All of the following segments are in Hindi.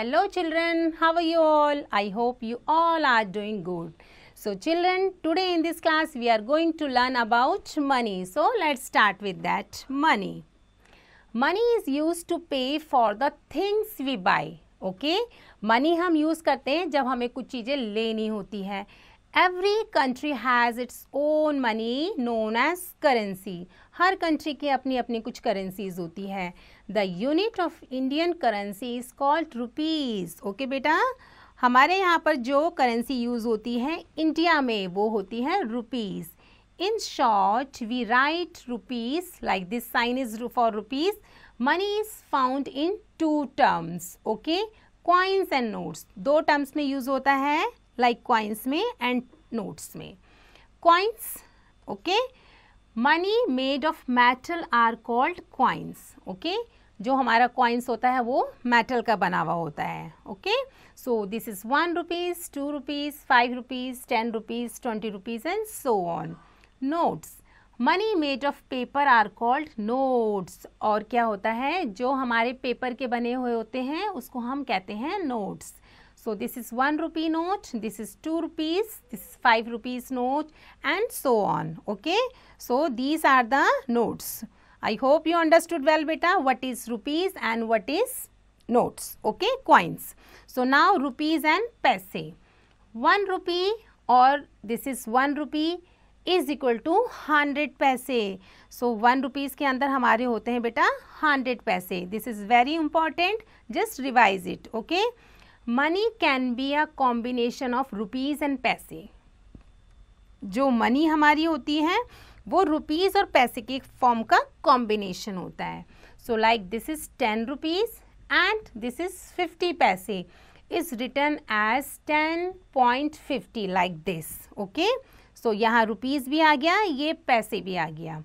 Hello children how are you all I hope you all are doing good so children today in this class we are going to learn about money so let's start with that money money is use to pay for the things we buy okay money हम यूज करते हैं जब हमें कुछ चीज़ें लेनी होती है every country has its own money known as currency हर कंट्री की अपनी अपनी कुछ करेंसीज होती है the unit of Indian currency is called rupees okay बेटा हमारे यहाँ पर जो करेंसी यूज होती है इंडिया में वो होती है rupees in short we write rupees like this sign is for rupees money is found in two terms okay coins and notes दो टर्म्स में यूज होता है लाइक like क्वाइंस में एंड नोट्स में coins okay money made of metal are called coins okay जो हमारा कॉइन्स होता है वो मेटल का बना हुआ होता है okay so this is one rupees two rupees five rupees ten rupees twenty rupees and so on notes money made of paper are called notes और क्या होता है जो हमारे पेपर के बने हुए होते हैं उसको हम कहते हैं notes so this is one rupee note this is two rupees this is five rupees note and so on okay so these are the notes I hope you understood well beta what is rupees and what is notes okay coins. So now rupees and paise. 1 rupee or this is 1 rupee is equal to hundred paise so one rupees के अंदर हमारे होते हैं बेटा hundred paise this is very important just revise it okay money can be a combination of rupees and paise जो मनी हमारी होती है वो रुपीज़ और पैसे के फॉर्म का कॉम्बिनेशन होता है so like this is ten rupees and this is fifty paise is written as ten point fifty like this okay so यहाँ रुपीज़ भी आ गया ये पैसे भी आ गया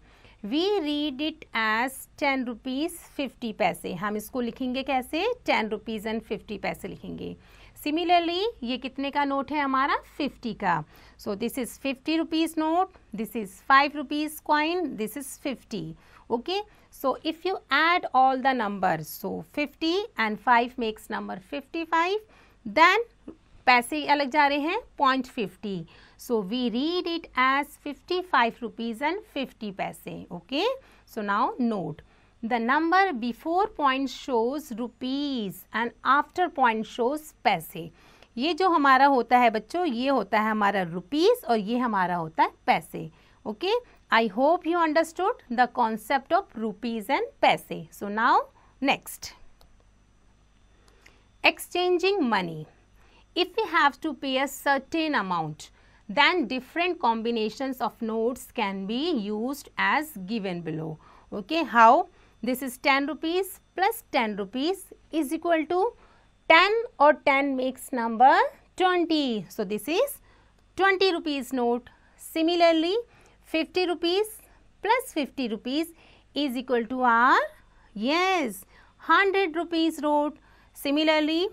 we read it as ten rupees fifty paise हम इसको लिखेंगे कैसे टेन रुपीज़ एंड फिफ्टी पैसे लिखेंगे सिमिलरली ये कितने का नोट है हमारा फिफ्टी का so this is fifty rupees note this is five rupees coin this is fifty so if you add all the number so fifty 50 five 5 number fifty 55 then पैसे अलग जा रहे हैं point fifty so we read it as fifty five rupees and fifty paise okay so now note The number before point shows rupees and after point shows पैसे ये जो हमारा होता है बच्चों ये होता है हमारा रुपीज़ और ये हमारा होता है पैसे okay I hope you understood the concept of rupees and paise so now next exchanging money. If we have to pay a certain amount, then different combinations of notes can be used as given below. Okay, how? This is 10 rupees plus 10 rupees is equal to 10 or 10 makes number 20. So, this is 20 rupees note. Similarly, 50 rupees plus 50 rupees is equal to R. Yes, 100 rupees note. Similarly,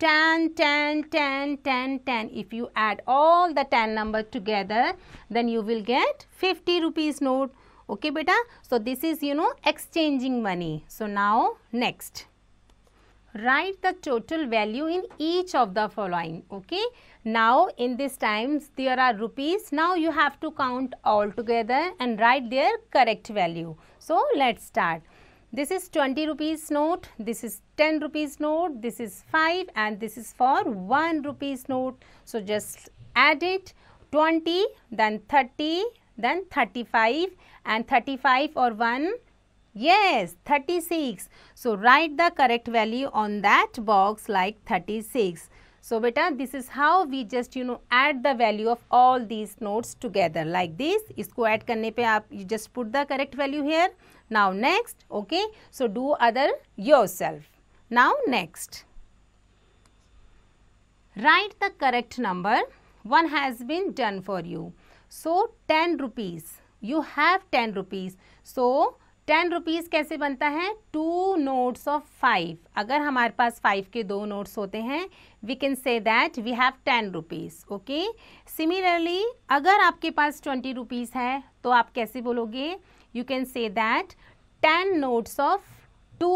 10, 10, 10, 10, 10. If you add all the 10 number together, then you will get 50 rupees note okay beta so this is you know exchanging money so now next write the total value in each of the following okay now in this times there are rupees now you have to count all together and write their correct value so let's start this is 20 rupees note this is 10 rupees note this is 5 and this is for 1 rupees note so just add it 20 then 30 then 35 and 35 or 1 yes 36 so write the correct value on that box like 36 so beta this is how we just you know add the value of all these notes together like this isko add karne pe aap you just put the correct value here now next okay so do other yourself now next write the correct number one has been done for you so ten rupees you have ten rupees so ten rupees कैसे बनता है टू नोट्स ऑफ फाइव अगर हमारे पास फाइव के दो नोट्स होते हैं we can say that we have ten rupees okay similarly अगर आपके पास ट्वेंटी रुपीज़ है तो आप कैसे बोलोगे you can say that ten notes of two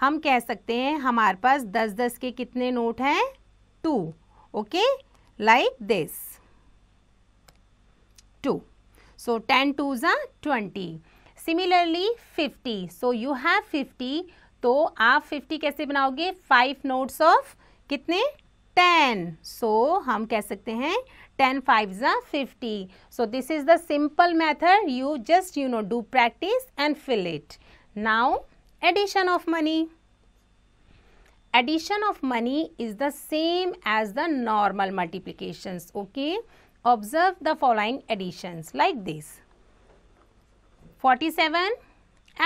हम कह सकते हैं हमारे पास दस दस के कितने नोट हैं two okay like this 2. So 10 2s are 20. Similarly 50. So you have 50. तो आप फिफ्टी कैसे बनाओगे फाइव नोट्स ऑफ कितने टेन सो so, हम कह सकते हैं टेन फाइव ज़ा fifty so this is the simple method you just you know do practice and fill it now addition of money addition of money is the same as the normal multiplications okay observe the following additions like this 47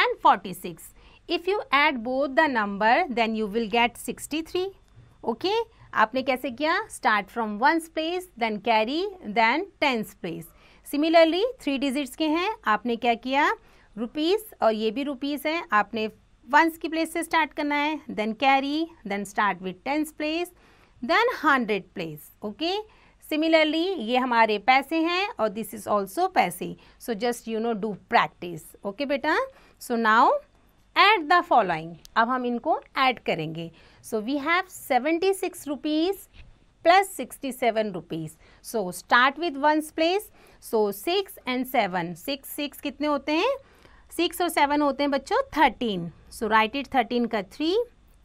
and 46 if you add both the number then you will get 63 okay आपने कैसे किया start from ones place then carry then tens place similarly three digits के हैं आपने क्या किया रुपीज़ और ये भी रुपीज़ है आपने वंस की प्लेस से स्टार्ट करना है then carry then start with tens place then hundred place okay similarly ये हमारे पैसे हैं और this is also paise so just you know do practice okay बेटा so now at the following अब हम इनको ऐड करेंगे so we have seventy six rupees plus sixty seven rupees so start with ones place so six and seven six six कितने होते हैं सिक्स और सेवन होते हैं बच्चों thirteen so write it thirteen का थ्री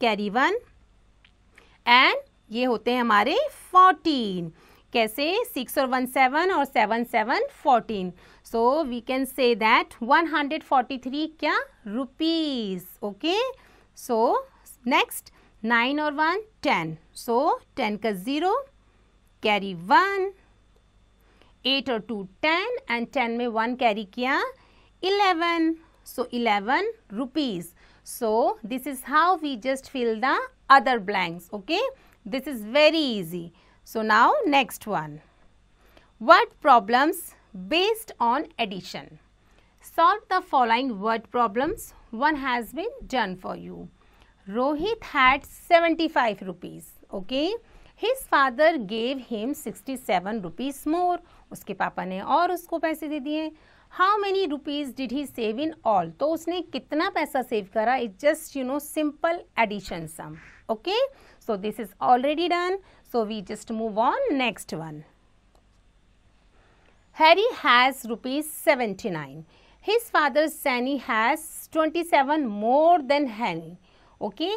कैरी वन एंड ये होते हैं हमारे फोर्टीन कैसे सिक्स और वन सेवन और seven seven fourteen so we can say that one hundred forty three क्या rupees okay so next nine और वन टेन सो टेन का ज़ीरो कैरी वन एट और टू टेन एंड टेन में वन कैरी किया eleven so eleven rupees so this is how we just fill the other blanks okay this is very easy So, now next one. Word problems based on addition. Solve the following word problems. One has been done for you. Rohit had 75 rupees. Okay. his father gave him 67 rupees more. उसके पापा ने और उसको पैसे दे दिए how many rupees did he save in all तो उसने कितना पैसा सेव करा it just you know simple addition sum okay so this is already done So, we just move on next one. Harry has rupees 79. His father Sani has 27 more than Henny. Okay.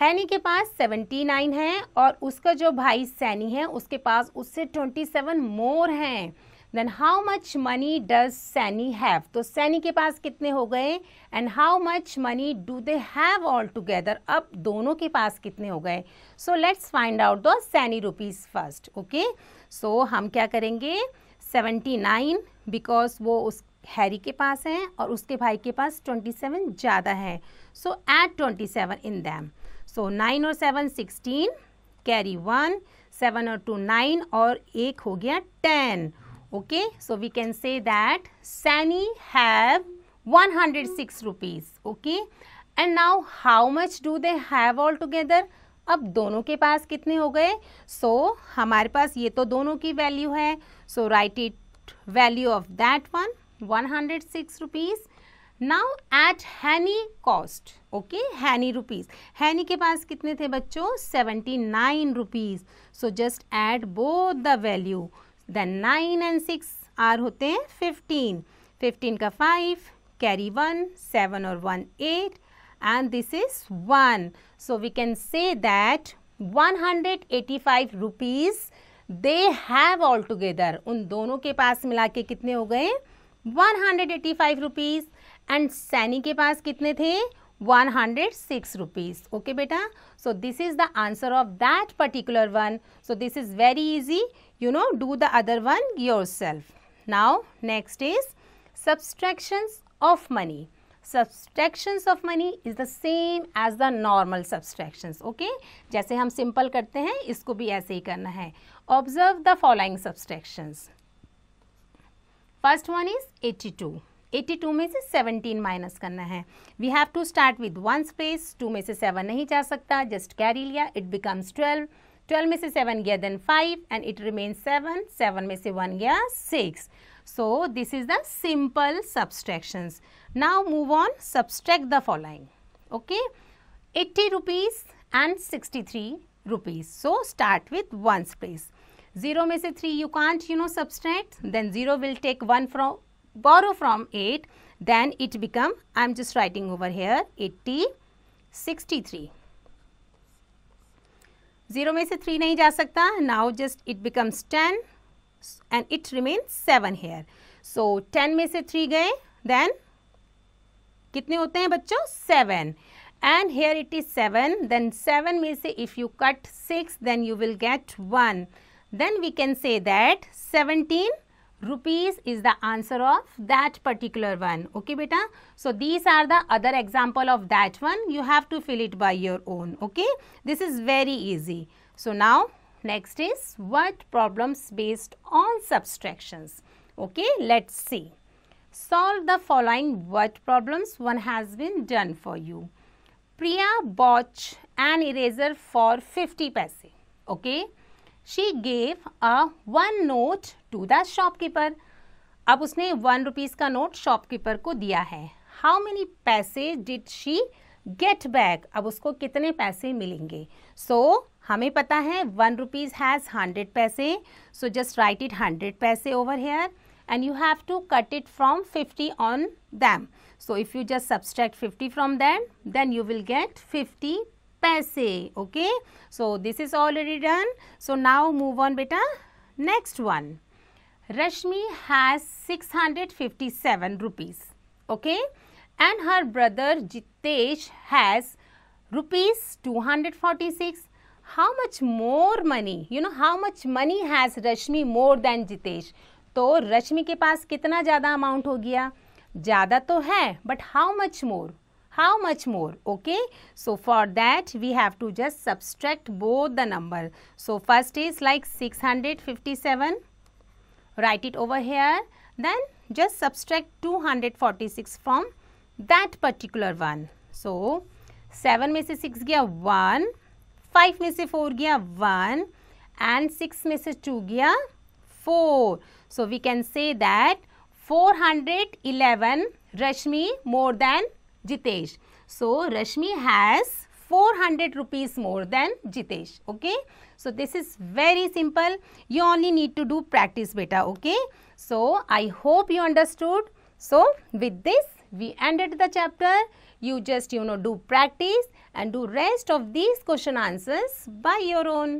हैनी के पास 79 है और उसका जो भाई सैनी है उसके पास उससे 27 मोर हैं then how much money does Saini have तो सैनी के पास कितने हो गए and how much money do they have all together अब दोनों के पास कितने हो गए so let's find out the Saini rupees first okay so हम क्या करेंगे सेवेंटी नाइन बिकॉज वो उस हैरी के पास हैं और उसके भाई के पास ट्वेंटी सेवन ज़्यादा है so eight twenty seven in them so nine और seven sixteen carry one seven और टू नाइन और एक हो गया ten okay so we can say that sani have 106 rupees okay and now how much do they have together अब दोनों के पास कितने हो गए सो so, हमारे पास ये तो दोनों की वैल्यू है so write it value of that one one hundred six rupees now at Haini cost okay Haini rupees Haini के पास कितने थे बच्चों seventy nine rupees so just add both the value then nine and six are होते हैं फिफ्टीन फिफ्टीन का फाइव कैरी वन सेवन और one eight and this is one so we can say that one hundred eighty five rupees they have all together उन दोनों के पास मिला के कितने हो गए one hundred eighty five rupees and Saini के पास कितने थे one hundred six rupees okay बेटा so this is the answer of that particular one so this is very easy you know do the other one yourself now next is subtractions of money subtractions of money is the same as the normal subtractions okay जैसे हम सिंपल करते हैं इसको भी ऐसे ही करना है observe the following subtractions first one is eighty two eighty two में से सेवनटीन माइनस करना है we have to start with ones स्पेस टू में से सेवन नहीं जा सकता जस्ट कैरी लिया इट बिकम्स ट्वेल्व ट्वेल्व में से सेवन गया then five and it remain seven seven में से वन गया six so this is the simple subtraction now move on subtract the following okay eighty rupees and sixty three rupees so start with ones स्पेस जीरो में से three you can't you know subtract then zero will take one from borrow from 8 then it become I am just writing over here 80 63 0 में से 3 नहीं जा सकता now just it becomes 10 and it remains 7 here so 10 में से 3 गए then कितने होते हैं बच्चों 7 and here it is 7 then 7 में से if you cut 6 then you will get 1 then we can say that 17 rupees is the answer of that particular one. Okay, beta. So, these are the other example of that one. You have to fill it by your own. Okay, this is very easy. So, now next is word problems based on subtractions. Okay, let's see. Solve the following word problems. One has been done for you. Priya bought an eraser for 50 paise. Okay. She gave a one note to the shopkeeper अब उसने वन रुपीज़ का नोट शॉपकीपर को दिया है how many paise did she get back अब उसको कितने पैसे मिलेंगे सो so, हमें पता है one rupees has hundred paise so just write it hundred paise over here and you have to cut it from fifty on them so if you just subtract fifty from them then you will get fifty paise okay so this is already done so now move on बेटा next one Rashmi has six hundred fifty seven rupees okay and her brother jitesh has rupees 246 how much more money you know how much money has rashmi more than jitesh तो रश्मि के पास कितना ज़्यादा अमाउंट हो गया ज़्यादा तो है but how much more how much more okay so for that we have to just subtract both the number so first is like 657 write it over here then just subtract 246 from that particular one so 7 में से 6 gear 1 5 में से 4 gear 1 and 6 में से 2 gear 4 so we can say that 411 Rashmi more than Jitesh. So, Rashmi has 400 rupees more than Jitesh. Okay. So, this is very simple. You only need to do practice beta. Okay. So, I hope you understood. So, with this we ended the chapter. You just you know do practice and do rest of these question answers by your own.